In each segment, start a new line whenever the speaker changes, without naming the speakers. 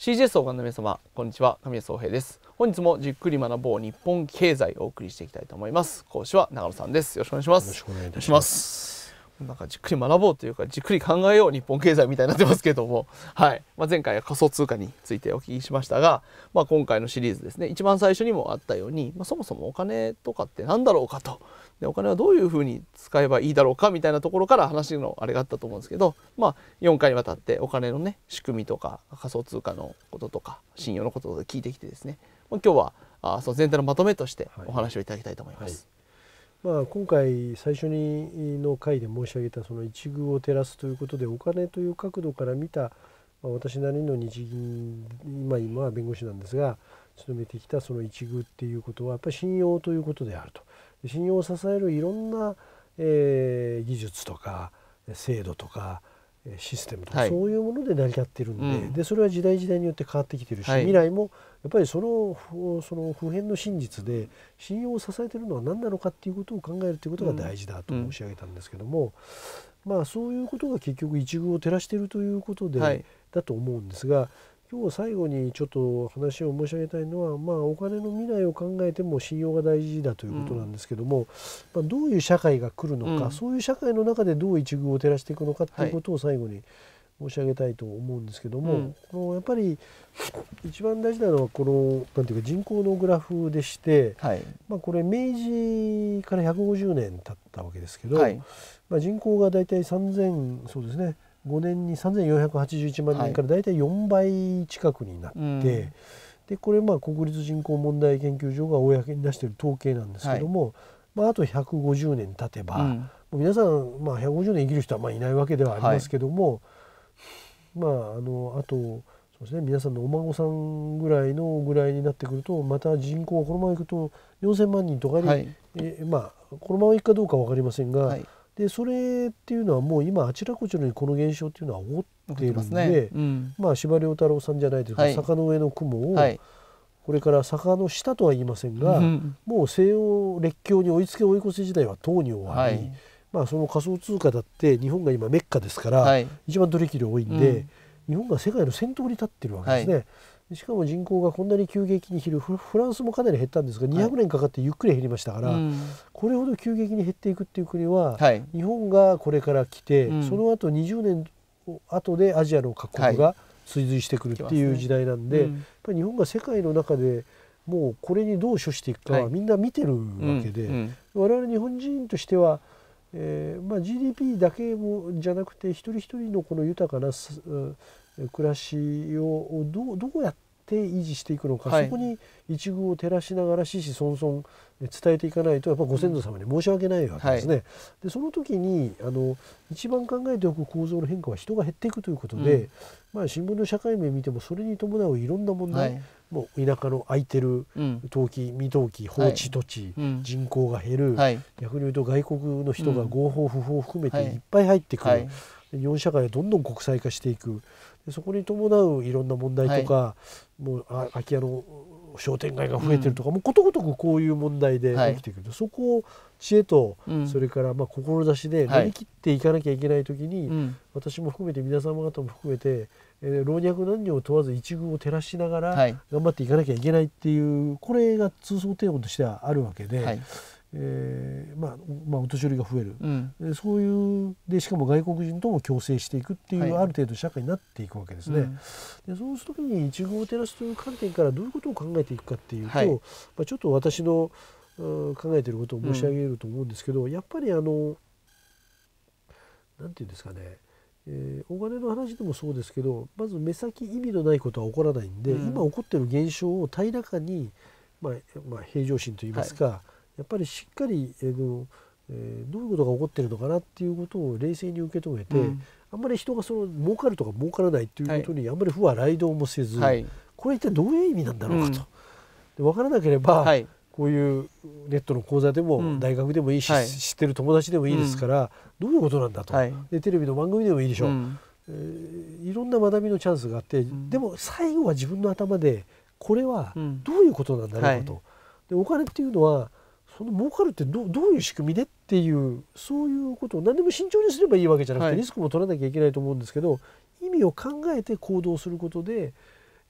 CGS をごの皆様、こんにちは。神谷宗平です。本日もじっくり学ぼう日本経済をお送りしていきたいと思います。講師は長野さんです。よろしくお願いします。よろしくお願いします。なんかじっくり学ぼうというか、じっくり考えよう日本経済みたいになってますけども、はい。まあ、前回は仮想通貨についてお聞きしましたが、まあ、今回のシリーズですね、一番最初にもあったように、まあ、そもそもお金とかって何だろうかとでお金はどういうふうに使えばいいだろうかみたいなところから話のあれがあったと思うんですけど、まあ、4回にわたってお金のね仕組みとか仮想通貨のこととか信用のこととか聞いてきてですね、まあ、今日はあその全体のまとめとしてお話をいただきたいと思います。
はいはい、まあ、今回最初にの回で申し上げたその一遇を照らすということでお金という角度から見た私なりの日銀今今は弁護士なんですが勤めてきたその一遇っていうことはやっぱり信用ということであると信用を支えるいろんな、えー、技術とか制度とかシステムとか、はい、そういうもので成り立っているんでうん、でそれは時代時代によって変わってきてるし、はい、未来もやっぱりそのその普遍の真実で信用を支えてるのは何なのかっていうことを考えるということが大事だと申し上げたんですけども、うんうん、まあそういうことが結局一遇を照らしているということで、はい、だと思うんですが今日最後にちょっと話を申し上げたいのは、まあ、お金の未来を考えても信用が大事だということなんですけども、うん、まあ、どういう社会が来るのか、うん、そういう社会の中でどう一遇を照らしていくのかっていうことを最後に申し上げたいと思うんですけども、はい、このやっぱり一番大事なのはこのなんていうか人口のグラフでして、はい、まあ、これ明治から150年経ったわけですけど、はい、まあ、人口が大体3000そうですね5年に3481万人から大体4倍近くになって、はいうん、でこれまあ国立人口問題研究所が公に出している統計なんですけども、はい、まあ、あと150年経てば、うん、もう皆さん、まあ、150年生きる人はまあいないわけではありますけども、はい、まああのあとそうですね皆さんのお孫さんぐらいのぐらいになってくるとまた人口はこのままいくと4,000万人とかに、えまあこのままいくかどうか分かりませんが。でそれっていうのはもう今あちらこちらにこの現象っていうのは起こっているので、ねうん、まあ司馬太郎さんじゃないですか、はい、坂の上の雲を、はい、これから坂の下とは言いませんが、うん、もう西欧列強に追いつけ追い越せ時代はとうに終わり、はい、まあ、その仮想通貨だって日本が今メッカですから、一番取引量多いんで、うん、日本が世界の先頭に立ってるわけですね。しかも人口がこんなに急激に減るフランスもかなり減ったんですが200年かかってゆっくり減りましたから、はいうん、これほど急激に減っていくっていう国は、はい、日本がこれから来て、うん、その後20年後でアジアの各国が追随してくるっていう時代なんで、はいねうん、やっぱり日本が世界の中でもうこれにどう処していくかはみんな見てるわけで、我々日本人としてはえーまあ、GDP だけもじゃなくて一人一人のこの豊かな、うん暮らしをどうどうやって維持していくのか、はい、そこに一遇を照らしながら子々孫孫伝えていかないとやっぱご先祖様に申し訳ないわけですね。うんはい、でその時にあの一番考えておく構造の変化は人が減っていくということで、うん、まあ、新聞の社会面見てもそれに伴ういろんな問題、はいもう田舎の空いてる陶器、未陶器放置土地、はい、人口が減る、逆に言うと外国の人が合法不法含めていっぱい入ってくる、はい、日本社会はどんどん国際化していくそこに伴ういろんな問題とか、はい、もう空き家の商店街が増えてるとか、うん、もうことごとくこういう問題で起きてくる、はい、そこを知恵と、うん、それからまあ志で乗り切っていかなきゃいけない時に、はい、私も含めて皆様方も含めて、えー、老若男女を問わず一軍を照らしながら頑張っていかなきゃいけないっていう、これが通想提案としてはあるわけで。えーまあまあ、お年寄りが増える、うん、そういうでしかも外国人とも共生していくっていう、はある程度社会になっていくわけですね、うん、でそうするときに軍号照らすという観点からどういうことを考えていくかっていうと、はい、まあ、ちょっと私の、考えてることを申し上げると思うんですけど、やっぱりあのなんていうんですかねえー、お金の話でもそうですけどまず目先意味のないことは起こらないんで、今起こってる現象を平らかに、まあまあ、平常心といいますか、はいやっぱりしっかり、えーえどういうことが起こってるのかなっていうことを冷静に受け止めて、うん、あんまり人がその儲かるとか儲からないということにあんまり不和雷動もせず、はい、これ一体どういう意味なんだろうかと。うん、で分からなければ、はい、こういうネットの講座でも大学でもいいし、うん知ってる友達でもいいですから、どういうことなんだと、でテレビの番組でもいいでしょう、えー、いろんな学びのチャンスがあって、でも最後は自分の頭でこれはどういうことなんだろうかと。でお金っていうのはその儲かるってどどういう仕組みでっていうそういうことを何でも慎重にすればいいわけじゃなくて、はい、リスクも取らなきゃいけないと思うんですけど意味を考えて行動することで、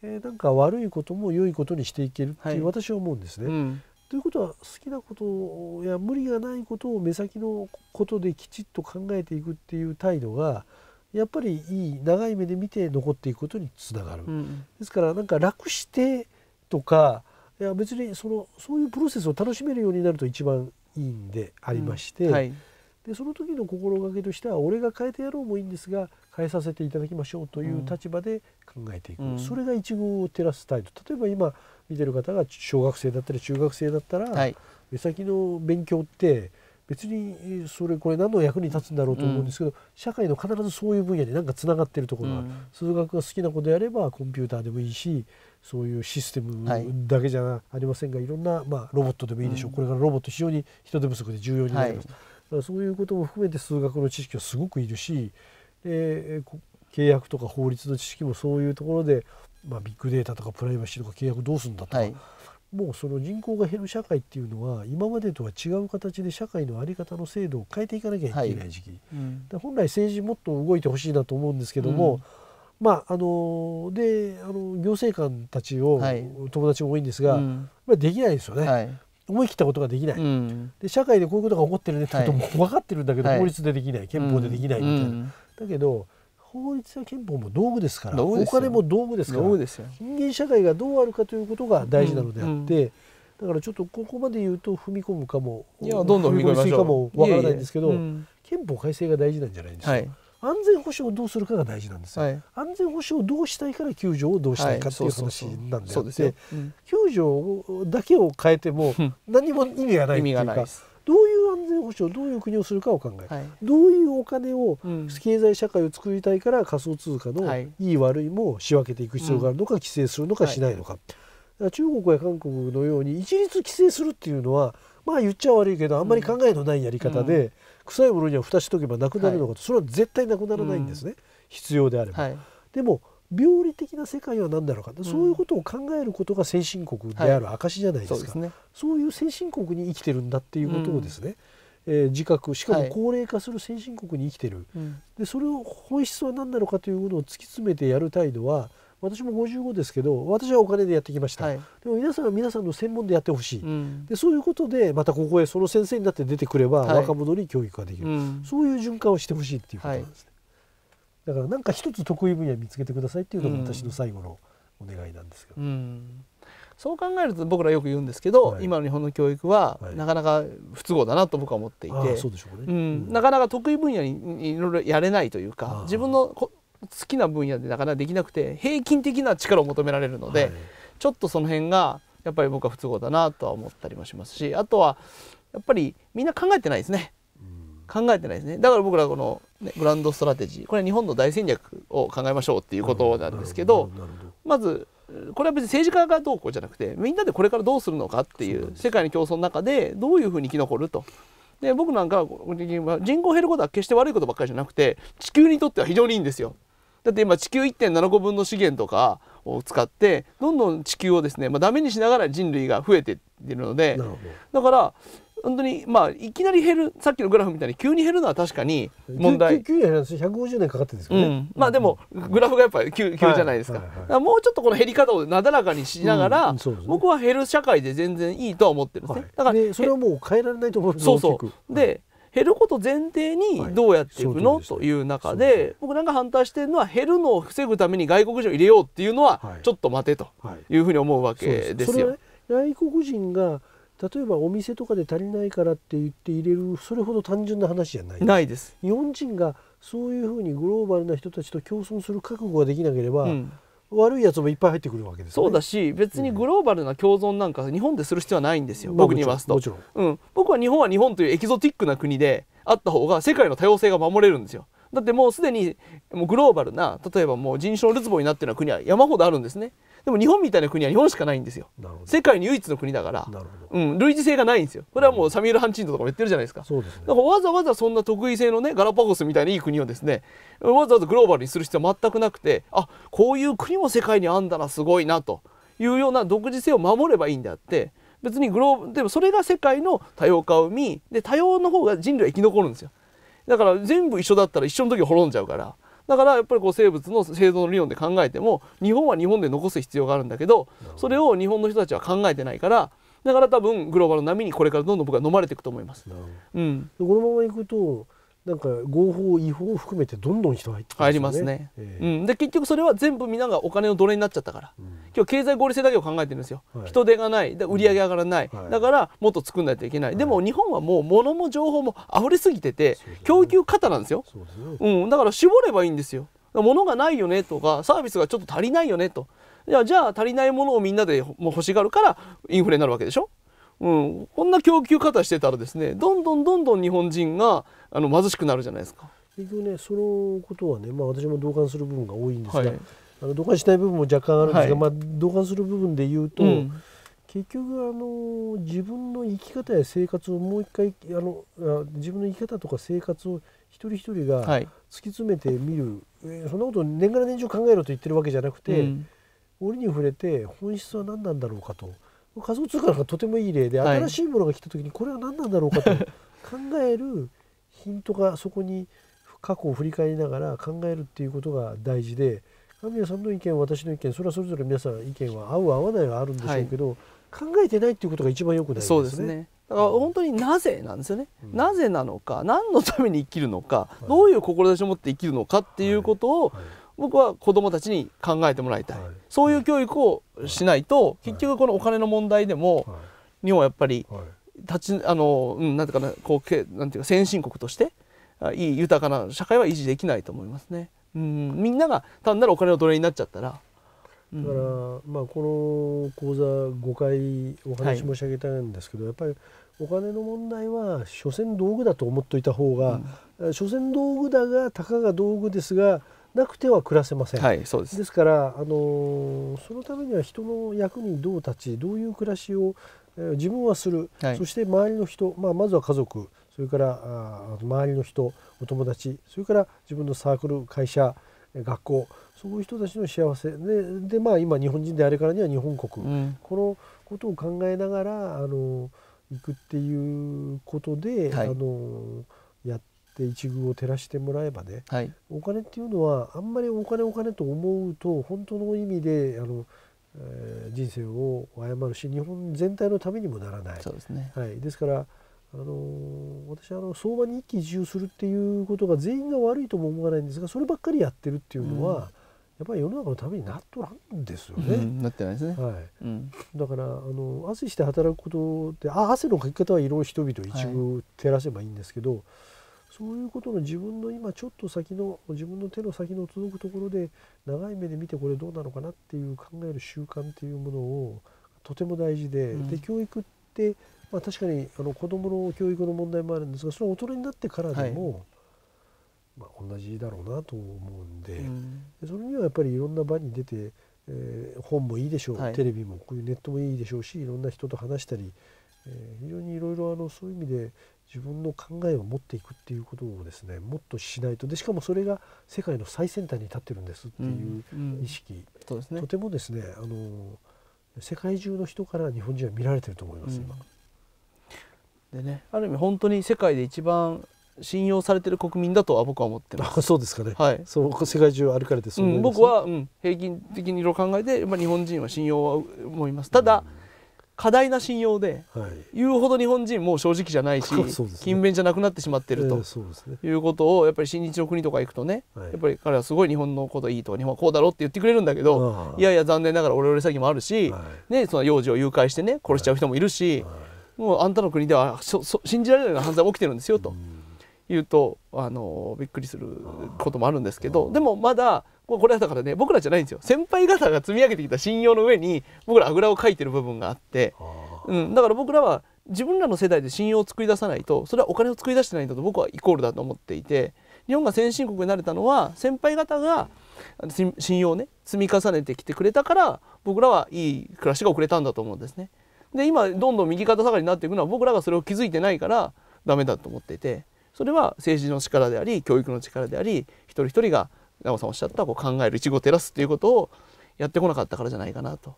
えー、なんか悪いことも良いことにしていけるっていう、私は思うんですね。うん、ということは好きなことや無理がないことを目先のことできちっと考えていくっていう態度がやっぱりいい長い目で見て残っていくことにつながる。うん、ですからなんか楽してとかいや別にそのそういうプロセスを楽しめるようになると一番いいんでありまして、うんはい、でその時の心がけとしては俺が変えてやろうもいいんですが変えさせていただきましょうという立場で
考えていく、うん、そ
れが一号を照らす態度例えば今見てる方が小学生だったり中学生だったら、はい、目先の勉強って別にそれこれ何の役に立つんだろうと思うんですけど、うん、社会の必ずそういう分野で何かつながってるところが、うん、数学が好きな子であればコンピューターでもいいしそういうシステムだけじゃありませんが、はい、いろんな、まあ、ロボットでもいいでしょう、うん、これからロボット非常に人手不足で重要になります、はい、だからそういうことも含めて数学の知識はすごくいるし、えー、契約とか法律の知識もそういうところで、まあ、ビッグデータとかプライバシーとか契約どうするんだとか。はいもうその人口が減る社会っていうのは今までとは違う形で社会の在り方の制度を変えていかなきゃいけない時期、はいうん、本来政治もっと動いてほしいなと思うんですけども、うん、まああのであの行政官たちを、はい、友達も多いんですが、うん、まあ、できないですよね。はい、思い切ったことができない、で社会でこういうことが起こってるねってことも分かってるんだけど、法律でできない憲法でできないみたいな、だけど法律や憲法も道具ですからお金も道具ですから人間社会がどうあるかということが大事なのであって、だからちょっとここまで言うと踏み込むかもいやどんどん踏み込みかもわからないんですけど憲法改正が大事なんじゃないんですか、安全保障をどうするかが大事なんですよ、安全保障をどうしたいから救助をどうしたいかと、ていう話なんであって救助だけを変えても何も意味がないっていうか。どういう安全保障どういう国をするかを考える、はい、どういうお金を経済社会を作りたいから仮想通貨のいい悪いも仕分けていく必要があるのか、規制するのかしないのか。中国や韓国のように一律規制するっていうのはまあ言っちゃ悪いけどあんまり考えのないやり方で、うん、臭いものには蓋しとけばなくなるのかはい、それは絶対なくならないんですね、うん、必要であれば、はい。でも病理的な世界は何なのか、うん、そういうことを考えることが先進国である証じゃないですか、はい、そう、ね、そういう先進国に生きてるんだっていうことをですね、うん、えー、自覚しかも高齢化する先進国に生きてる、はい、でそれを本質は何なのかというこのを突き詰めてやる態度は私も55ですけど私はお金でやってきました、はい、でも皆さんは皆さんの専門でやってほしい、うん、でそういうことでまたここへその先生になって出てくれば、若者に教育ができる、そういう循環をしてほしいっていうことなんですね。だから何か一つ得意分野見つけてくださいっていうのが私の最後のお願いなんですけど、うんうん、
そう考えると僕らよく言うんですけど、はい、今の日本の教育はなかなか不都合だなと僕は思っていて、はいなかなか得意分野にいろいろやれないというか自分の好きな分野でなかなかできなくて平均的な力を求められるので、はい、ちょっとその辺がやっぱり僕は不都合だなとは思ったりもしますしあとはやっぱりみんな考えてないですね。考えてないですねだから僕らこのね、グランドストラテジーこれは日本の大戦略を考えましょうっていうことなんですけどまずこれは別に政治家がどうこうじゃなくてみんなでこれからどうするのかっていう世界の競争の中でどういうふうに生き残ると。で僕なんかは人口減ることは決して悪いことばっかりじゃなくて地球にとっては非常にいいんですよ。だって今地球1.7個分の資源とかを使ってどんどん地球をですね、まあ、ダメにしながら人類が増えているのでだから本当にまあいきなり減るさっきのグラフみたいに急に減るのは確かに問題
急に減るのは150年かかってですね、うん、
まあでもグラフがやっぱり急急じゃないですか,、かもうちょっとこの減り方をなだらかにしながら、うんね、僕は減る社会で全然いいとは思ってるんですね、はい、だから、それはもう変えられないと思うんですそうそうで、減ること前提にどうやっていくの、はい、という中で、ね、僕なんか反対してるのは減るのを防ぐために外国人を入れようっていうのはちょっと待てというふうに思うわけですよ。はい
はい、外国人が例えばお店とかで足りないからって言って入れるそれほど単純な話じゃないないです日本人がそういうふうにグローバルな人たちと共存する覚悟ができなければ、うん、悪いやつもいっぱい入ってくるわけです、ね、そうだ
し別にグローバルな共存なんか日本でする必要はないんですよ、うん、僕に言すとうん、僕は日本は日本というエキゾティックな国であった方が世界の多様性が守れるんですよだってもうすでにもうグローバルな例えばもう人種のるつぼになってるような国は山ほどあるんですねでも日本みたいな国は日本しかないんですよ世界に唯一の国だから、うん、類似性がないんですよこれはもうサミュエル・ハンチントとかも言ってるじゃないですか、ね、だからわざわざそんな特異性のねガラパゴスみたいないい国をですねわざわざグローバルにする必要は全くなくてあこういう国も世界にあんだなすごいなというような独自性を守ればいいんであって別にグローでもそれが世界の多様化を生みで多様の方が人類は生き残るんですよだから全部一緒だったら一緒の時滅んじゃうからだからやっぱりこう生物の製造の理論で考えても日本は日本で残す必要があるんだけどそれを日本の人たちは考えてないからだから多分グローバルの波にこれからどんどん僕は飲まれていくと思います。うん、
このままいくとなんか合法違法を含めてどんどん人入ってきますね。りますね、
えー、うん、で結局それは全部皆がお金の奴隷になっちゃったから、うん、今日経済合理性だけを考えてるんですよ、はい、人手がないで売り上げ上がらない、うんはい、だからもっと作んないといけない、はい、でも日本はもう物も情報も溢れすぎてて、供給過多なんですよう、ね、うん、だから絞ればいいんですよ物がないよねとかサービスがちょっと足りないよねとじゃあじゃあ足りないものをみんなでもう欲しがるからインフレになるわけでしょ、うん、こんな供給過多してたらですねどんどんどんどん日本人があの貧しくなるじゃないですか。
結局ねそのことはね、まあ、私も同感する部分が多いんですが、はい、あの同感しない部分も若干あるんですが、はい、まあ、同感する部分で言うと、うん、結局あの自分の生き方や生活をもう一回あの自分の生き方とか生活を一人一人が突き詰めてみる、はい、そんなこと年がら年中考えろと言ってるわけじゃなくて、うん、折に触れて本質は何なんだろうかと仮想通貨がとてもいい例で新しいものが来た時にこれは何なんだろうかと考える、ヒントがそこに過去を振り返りながら考えるっていうことが大事で神谷さんの意見私の意見それはそれぞれ皆さん意見は合う合わないはあるんでしょうけど、は
い、考えてないっていうことが一番
よくないですね。そうですね
だから本当になぜなんですよね、うん、なぜなのか何のために生きるのか、はい、どういう志を持って生きるのかっていうことを、はい、僕は子どもたちに考えてもらいたい、そういう教育をしないと、結局このお金の問題でも、日本はやっぱり立ちあの、うん、なんていうかなこうなんていうか先進国としていい豊かな社会は維持できないと思いますね。うん、みんなが単なるお金の奴隷になっちゃったら。
だから、まあ、この講座5回お話申し上げたんですけど、はい、やっぱりお金の問題は所詮道具だと思っておいた方が、うん、所詮道具だがたかが道具ですがなくては暮らせません、はい、そうですですから、あのそのためには人の役にどう立ちどういう暮らしを自分はする、はい、そして周りの人、まあ、まずは家族それからあ周りの人お友達それから自分のサークル会社学校そういう人たちの幸せでで、まあ、今日本人であれからには日本国、うん、このことを考えながらあの行くっていうことで、はい、あのやって一遇を照らしてもらえばね、はい、お金っていうのはあんまりお金お金と思うと本当の意味であのえー、人生を誤るし日本全体のためにもならない。そうですね、はい、ですからあのー、私はあの相場に一喜一憂するっていうことが全員が悪いとも思わないんですがそればっかりやってるっていうのは、うん、やっぱり世の中のためになっとらんですよね。う
ん、なってないですね、はいうん、だからあ
の汗して働くことであ汗のかき方はいろいろ人々一部照らせばいいんですけど、はいそういうことの自分の今ちょっと先の自分の手の先の届くところで長い目で見てこれどうなのかなっていう考える習慣っていうものをとても大事でうん、で教育って、まあ、確かにあの子どもの教育の問題もあるんですがそれは大人になってからでも、はい、まあ、同じだろうなと思うんでうん、でそれにはやっぱりいろんな場に出て、えー、本もいいでしょう、はい、テレビもこういうネットもいいでしょうしいろんな人と話したり、えー、非常にいろいろあのそういう意味で自分の考えを持っていくっていうことをですねもっとしないとでしかもそれが世界の最先端に立ってるんですっていう意識、うんうんね、とてもですねあの世界中の人から日本人は見られてると思います、うん、今。
でねある意味本当に世界で一番信用されてる国民だとは僕は思ってま
す。そうですかね。はい。そう世界中歩かれてそう、ねうん、僕は、
うん、平均的にいろいろ考えて、まあ日本人は信用は思います。ただ、うん過大な信用で、言うほど日本人も正直じゃないし、勤勉じゃなくなってしまってると、いうことをやっぱり親日の国とか行くとね、やっぱり彼はすごい日本のこといいと日本はこうだろうって言ってくれるんだけどいやいや残念ながらオレオレ詐欺もあるし、ね、その幼児を誘拐してね殺しちゃう人もいるし、もうあんたの国では信じられないような犯罪が起きてるんですよと。言うとあのびっくりすることもあるんですけどでもまだこれはだからね僕らじゃないんですよ先輩方が積み上げてきた信用の上に僕らあぐらをかいてる部分があって、うん、だから僕らは自分らの世代で信用を作り出さないとそれはお金を作り出してないんだと僕はイコールだと思っていて日本が先進国になれたのは先輩方が信用をね積み重ねてきてくれたから僕らはいい暮らしが遅れたんだと思うんですね。で今どんどん右肩下がりになっていくのは僕らがそれを気づいてないからダメだと思っていてそれは政治の力であり教育の力であり一人一人が山さんおっしゃったこう考える一ちごテラスっていうことをやってこなかったからじゃないかなと。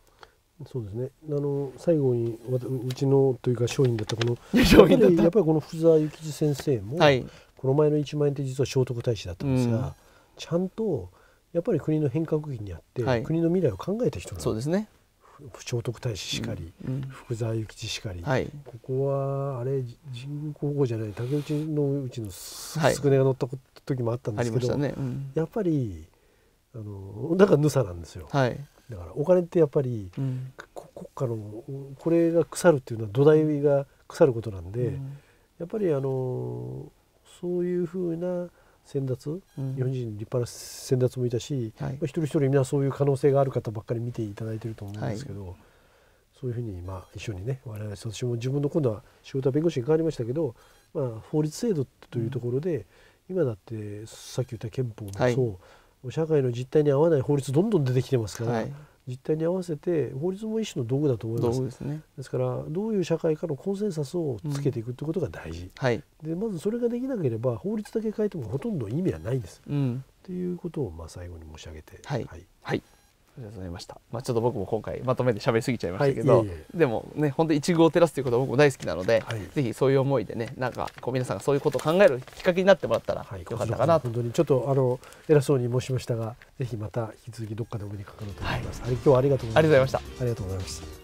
そうですねあの最後にうちのというか商品だったこの やっぱりこの福沢諭吉先生も、はい、この前の一万円って実は聖徳太子だったんですが、うん、ちゃんとやっぱり国の変革期にあって、はい、国の未来を考えた人なんですね。聖徳太子しかり、うん、福沢諭吉しかり、はい、ここはあれ人工皇じゃない竹内のうちのすくねが乗った時もあったんですけど、ねうん、やっぱりあのだからぬさなんですよ。はい、だからお金ってやっぱり、うん、国家のこれが腐るっていうのは土台が腐ることなんで、やっぱりあのそういうふうな先達、うん、日本人立派な先達もいたし、はい、一人一人皆そういう可能性がある方ばっかり見ていただいてると思うんですけど、はい、そういうふうにまあ一緒にね我々私も自分の今度は仕事は弁護士に変わりましたけど、まあ、法律制度というところで、うん、今だってさっき言った憲法もそう、はい、社会の実態に合わない法律どんどん出てきてますから。実態に合わせて法律も一種の道具だと思いますです、ね,、からどういう社会かのコンセンサスをつけていくってことが大事、うんはい、でまずそれができなければ法律だけ変えてもほとんど意味はないんです、うん、っていうことをまあ最後に申し上
げてはい、はい、はいありがとうございました。まあちょっと僕も今回まとめて喋りすぎちゃいましたけど、はい、いえいえでもね本当一遇を照らすということは僕も大好きなので、はい、ぜひそういう思いでねなんかこう皆さんがそういうことを考えるきっかけになってもらったらよかったかなと、はい、
本当にちょっとあの偉そうに申しましたがぜひまた引き続きどっかでお目にかかると思います。はい、今日はありがとうございました。あ
りがとうございました。